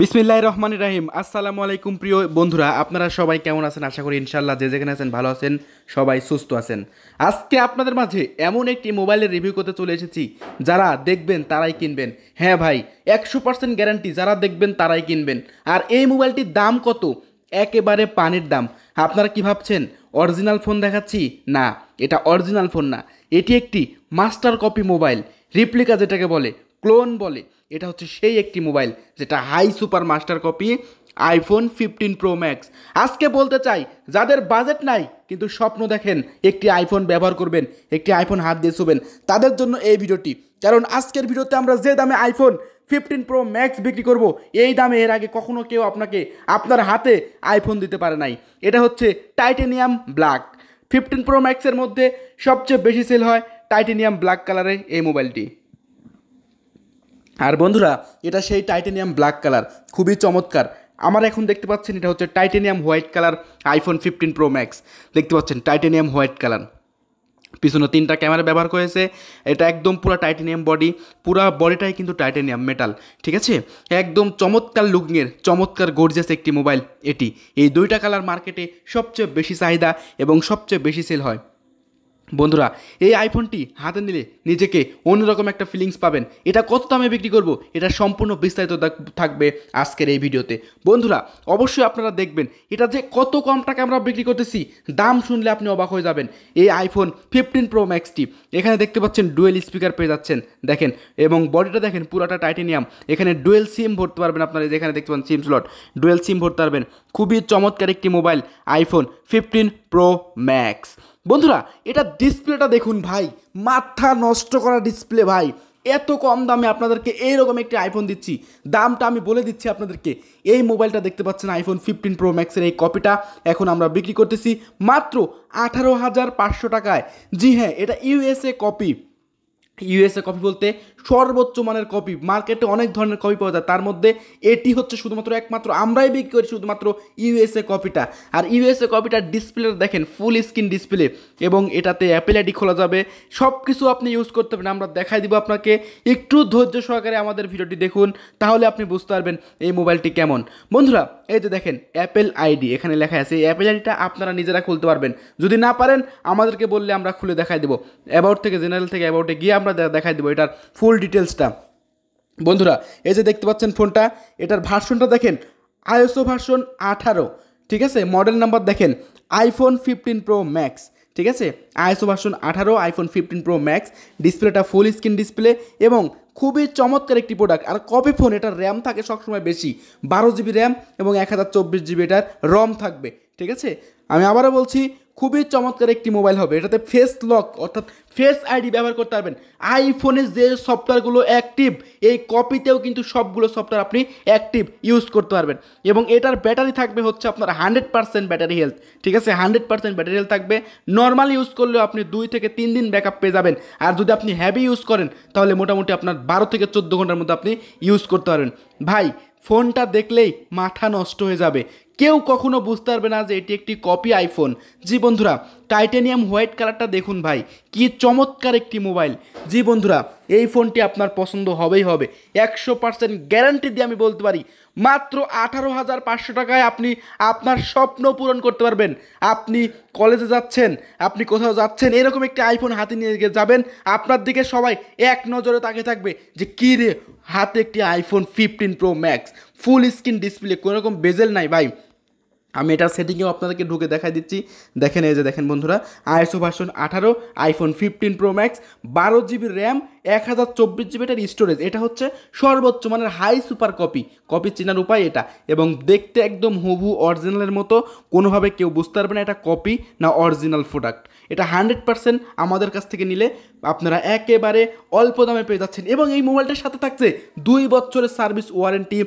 বিসমিল্লাহ রহমান রাহিম আসসালামু আলাইকুম প্রিয় বন্ধুরা আপনারা সবাই কেমন আছেন আশা করি ইনশাল্লাহ যে যেখানে আছেন ভালো আছেন সবাই সুস্থ আছেন আজকে আপনাদের মাঝে এমন একটি মোবাইলের রিভিউ করতে চলে এসেছি যারা দেখবেন তারাই কিনবেন হ্যাঁ ভাই একশো পার্সেন্ট গ্যারান্টি যারা দেখবেন তারাই কিনবেন আর এই মোবাইলটির দাম কত একেবারে পানির দাম আপনারা কি ভাবছেন অরিজিনাল ফোন দেখাচ্ছি না এটা অরিজিনাল ফোন না এটি একটি মাস্টার কপি মোবাইল রিপ্লিকা যেটাকে বলে ক্লোন বলে এটা হচ্ছে সেই একটি মোবাইল যেটা high super master copy iPhone fifteen pro max আজকে বলতে চাই যাদের বাজেট নাই কিন্তু স্বপ্ন দেখেন একটি আইফোন ব্যবহার করবেন একটি আইফোন হাত দিয়ে শুবেন তাদের জন্য এই ভিডিওটি কারণ আজকের ভিডিওতে আমরা যে দামে আইফোন ফিফটিন প্রো ম্যাক্স বিক্রি করব এই দামে এর আগে কখনো কেউ আপনাকে আপনার হাতে আইফোন দিতে পারে নাই এটা হচ্ছে টাইটেনিয়াম ব্ল্যাক ফিফটিন প্রো ম্যাক্সের মধ্যে সবচেয়ে বেশি সেল হয় টাইটেনিয়াম ব্ল্যাক কালারে এই মোবাইলটি আর বন্ধুরা এটা সেই টাইটেনিয়াম ব্ল্যাক কালার খুবই চমৎকার আমার এখন দেখতে পাচ্ছেন এটা হচ্ছে titanium white colour iPhone fifteen pro max দেখতে পাচ্ছেন টাইটেনিয়াম হোয়াইট কালার পিছনে তিনটা ক্যামেরা ব্যবহার করেছে এটা একদম পুরো টাইটেনিয়াম বডি পুরো বডিটাই কিন্তু টাইটেনিয়াম মেটাল ঠিক আছে একদম চমৎকার লুকিংয়ের চমৎকার গর্জিয়াস একটি মোবাইল এটি এই দুইটা কালার মার্কেটে সবচেয়ে বেশি চাহিদা এবং সবচেয়ে বেশি সেল হয় বন্ধুরা এই আইফোনটি হাতে নিলে নিজেকে অন্যরকম একটা ফিলিংস পাবেন এটা কত দামে বিক্রি করব এটা সম্পূর্ণ বিস্তারিত থাকবে আজকের এই ভিডিওতে বন্ধুরা অবশ্যই আপনারা দেখবেন এটা যে কত কম টাকা আমরা বিক্রি করতেছি দাম শুনলে আপনি অবাক হয়ে যাবেন এই আইফোন ফিফটিন প্রো ম্যাক্সটি এখানে দেখতে পাচ্ছেন ডুয়েল স্পিকার পেয়ে যাচ্ছেন দেখেন এবং বডিটা দেখেন পুরাটা টাইটেনিয়াম এখানে ডুয়েল সিম ভরতে পারবেন আপনারা যেখানে দেখতে পাচ্ছেন সিম স্লট ডুয়েল সিম ভরতে পারবেন খুবই চমৎকার একটি mobile iPhone fifteen pro max বন্ধুরা এটা ডিসপ্লেটা দেখুন ভাই মাথা নষ্ট করা ডিসপ্লে ভাই এত কম দামে আপনাদেরকে এইরকম একটি আইফোন দিচ্ছি দামটা আমি বলে দিচ্ছি আপনাদেরকে এই মোবাইলটা দেখতে পাচ্ছেন আইফোন ফিফটিন প্রো ম্যাক্সের এই কপিটা এখন আমরা বিক্রি করতেছি মাত্র আঠারো হাজার পাঁচশো টাকায় জি হ্যাঁ এটা ইউএসএ কপি ইউএসএ কপি বলতে সর্বোচ্চ মানের কপি মার্কেটে অনেক ধরনের কপি পাওয়া যায় তার মধ্যে এটি হচ্ছে শুধুমাত্র একমাত্র আমরাই বিক্রি করি শুধুমাত্র ইউএসএ কপিটা আর ইউএসএ কপিটা ডিসপ্লে দেখেন ফুল স্ক্রিন ডিসপ্লে এবং এটাতে অ্যাপেল আইডি খোলা যাবে সব কিছু আপনি ইউজ করতে পারেন আমরা দেখাই দিব আপনাকে একটু ধৈর্য সহকারে আমাদের ভিডিওটি দেখুন তাহলে আপনি বুঝতে পারবেন এই মোবাইলটি কেমন বন্ধুরা এই যে দেখেন অ্যাপেল আইডি এখানে লেখা আছে এই অ্যাপেল আইডিটা আপনারা নিজেরা খুলতে পারবেন যদি না পারেন আমাদেরকে বললে আমরা খুলে দেখাই দেবো অ্যাবাউট থেকে জেনারেল থেকে অ্যাবাউটে গিয়ে আমরা দেখাই দেবো এটার ফুল ডিটেলসটা বন্ধুরা এই যে দেখতে পাচ্ছেন ফোনটা এটার ভার্সনটা দেখেন আয়োসো ভার্সন আঠারো ঠিক আছে মডেল নাম্বার দেখেন আইফোন ফিফটিন প্রো ম্যাক্স ঠিক আছে আইএসও ভার্সন আঠারো আইফোন ফিফটিন প্রো ম্যাক্স ডিসপ্লেটা ফুল স্ক্রিন ডিসপ্লে এবং খুবই চমৎকার একটি প্রোডাক্ট আর কপি ফোন এটার র্যাম থাকে সবসময় বেশি বারো জিবি র্যাম এবং এক হাজার চব্বিশ জিবি এটার রম থাকবে ঠিক আছে আমি আবারও বলছি খুবই চমৎকার একটি মোবাইল হবে এটাতে ফেস লক অর্থাৎ ফেস আইডি ব্যবহার করতে পারবেন আইফোনে যে সফটওয়্যারগুলো অ্যাক্টিভ এই কপিতেও কিন্তু সবগুলো সফটওয়্যার আপনি অ্যাক্টিভ ইউজ করতে পারবেন এবং এটার ব্যাটারি থাকবে হচ্ছে আপনার হান্ড্রেড পার্সেন্ট ব্যাটারি হেলথ ঠিক আছে হান্ড্রেড পার্সেন্ট ব্যাটারি হেলথ থাকবে নর্মাল ইউজ করলেও আপনি দুই থেকে তিন দিন ব্যাক আপ পেয়ে যাবেন আর যদি আপনি হ্যাভি ইউজ করেন তাহলে মোটামুটি আপনার বারো থেকে চোদ্দো ঘন্টার মধ্যে আপনি ইউজ করতে পারবেন ভাই ফোনটা দেখলেই মাথা নষ্ট হয়ে যাবে কেউ কখনো বুঝতে পারবে না যে এটি একটি কপি আইফোন জি বন্ধুরা টাইটানিয়াম হোয়াইট কালারটা দেখুন ভাই কি চমৎকার একটি মোবাইল জি বন্ধুরা এই ফোনটি আপনার পছন্দ হবেই হবে একশো পার্সেন্ট গ্যারান্টি দিয়ে আমি বলতে পারি মাত্র আঠারো হাজার পাঁচশো টাকায় আপনি আপনার স্বপ্ন পূরণ করতে পারবেন আপনি কলেজে যাচ্ছেন আপনি কোথাও যাচ্ছেন এরকম একটি আইফোন হাতে নিয়ে যাবেন আপনার দিকে সবাই এক নজরে তাকিয়ে থাকবে যে কী রে হাতে একটি iPhone fifteen pro max full screen display কোনোরকম বেজেল নাই ভাই আমি এটার সেটিংয়েও আপনাদেরকে ঢুকে দেখাই দিচ্ছি দেখেন এই যে দেখেন বন্ধুরা আইএসও ভার্সন আঠারো আইফোন ফিফটিন প্রো ম্যাক্স বারো জিবি র্যাম এক হাজার চব্বিশ জিবি এটার স্টোরেজ এটা হচ্ছে সর্বোচ্চ মানের হাই সুপার কপি কপি চেনার উপায় এটা এবং দেখতে একদম হুবু অরিজিনালের মতো কোনোভাবে কেউ বুঝতে পারবে না এটা কপি না অরিজিনাল প্রোডাক্ট এটা হান্ড্রেড পার্সেন্ট আমাদের কাছ থেকে নিলে আপনারা একেবারে অল্প দামে পেয়ে যাচ্ছেন এবং এই মোবাইলটার সাথে থাকছে দুই বছরের সার্ভিস ওয়ারেন্টি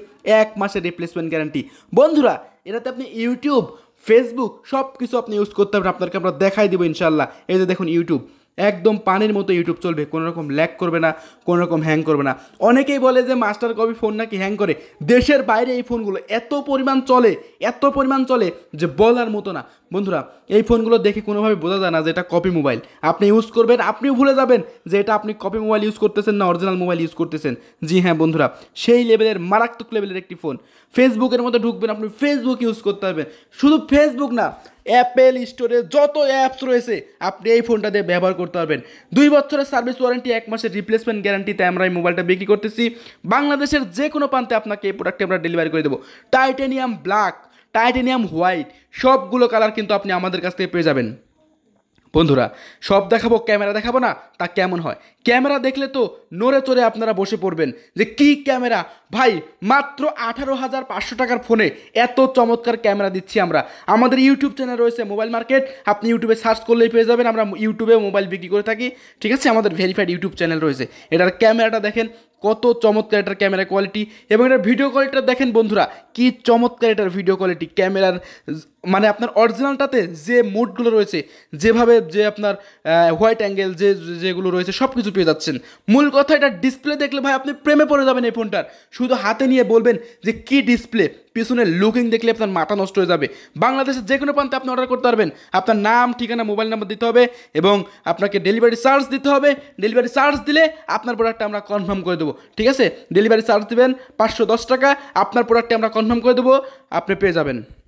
এক মাসের রিপ্লেসমেন্ট গ্যারান্টি বন্ধুরা এটাতে আপনি ইউটিউব ফেসবুক সব কিছু আপনি ইউজ করতে পারেন আপনাকে আমরা দেখাই দেবো ইনশাল্লাহ এই যে দেখুন ইউটিউব একদম পানির মতো ইউটিউব চলবে কোনো রকম ল্যাক করবে না কোনো রকম হ্যাং করবে না অনেকেই বলে যে মাস্টার কপি ফোন নাকি হ্যাং করে দেশের বাইরে এই ফোনগুলো এত পরিমাণ চলে এত পরিমাণ চলে যে বলার মতো না বন্ধুরা এই ফোনগুলো দেখে কোনোভাবে বোঝা যায় না যে এটা কপি মোবাইল আপনি ইউজ করবেন আপনিও ভুলে যাবেন যে এটা আপনি কপি মোবাইল ইউজ করতেছেন না অরিজিনাল মোবাইল ইউজ করতেছেন জি হ্যাঁ বন্ধুরা সেই লেভেলের মারাত্মক লেভেলের একটি ফোন ফেসবুকের মধ্যে ঢুকবেন আপনি ফেসবুক ইউজ করতে পারবেন শুধু ফেসবুক না অ্যাপেল স্টোরে যত অ্যাপস রয়েছে আপনি এই ফোনটা দিয়ে ব্যবহার করতে পারবেন দুই বছরের সার্ভিস ওয়ারেন্টি এক মাসের রিপ্লেসমেন্ট গ্যারান্টিতে আমরা এই মোবাইলটা বিক্রি করতেছি বাংলাদেশের যে কোনো প্রান্তে আপনাকে এই প্রোডাক্টটি আমরা ডেলিভারি করে দেবো টাইটেনিয়াম ব্ল্যাক টাইটেনিয়াম হোয়াইট সবগুলো কালার কিন্তু আপনি আমাদের কাছ থেকে পেয়ে যাবেন বন্ধুরা সব দেখাবো ক্যামেরা দেখাবো না তা কেমন হয় ক্যামেরা দেখলে তো নড়ে চড়ে আপনারা বসে পড়বেন যে কি ক্যামেরা ভাই মাত্র আঠারো হাজার পাঁচশো টাকার ফোনে এত চমৎকার ক্যামেরা দিচ্ছি আমরা আমাদের ইউটিউব চ্যানেল রয়েছে মোবাইল মার্কেট আপনি ইউটিউবে সার্চ করলেই পেয়ে যাবেন আমরা ইউটিউবে মোবাইল বিক্রি করে থাকি ঠিক আছে আমাদের ভেরিফাইড ইউটিউব চ্যানেল রয়েছে এটার ক্যামেরাটা দেখেন কত চমৎকার এটার ক্যামেরা কোয়ালিটি এবং এটার ভিডিও কোয়ালিটিটা দেখেন বন্ধুরা কি চমৎকার এটার ভিডিও কোয়ালিটি ক্যামেরার মানে আপনার অরিজিনালটাতে যে মুডগুলো রয়েছে যেভাবে যে আপনার হোয়াইট অ্যাঙ্গেল যে যেগুলো রয়েছে সব কিছু পেয়ে যাচ্ছেন মূল কথা এটা ডিসপ্লে দেখলে ভাই আপনি প্রেমে পড়ে যাবেন এই ফোনটার শুধু হাতে নিয়ে বলবেন যে কি ডিসপ্লে পিছনের লুকিং দেখলে আপনার মাথা নষ্ট হয়ে যাবে বাংলাদেশের যে কোনো প্রান্তে আপনি অর্ডার করতে পারবেন আপনার নাম ঠিকানা মোবাইল নাম্বার দিতে হবে এবং আপনাকে ডেলিভারি চার্জ দিতে হবে ডেলিভারি চার্জ দিলে আপনার প্রোডাক্টটা আমরা কনফার্ম করে দেবো ঠিক আছে ডেলিভারি চার্জ দেবেন পাঁচশো দশ টাকা আপনার প্রোডাক্টটা আমরা কনফার্ম করে দেবো আপনি পেয়ে যাবেন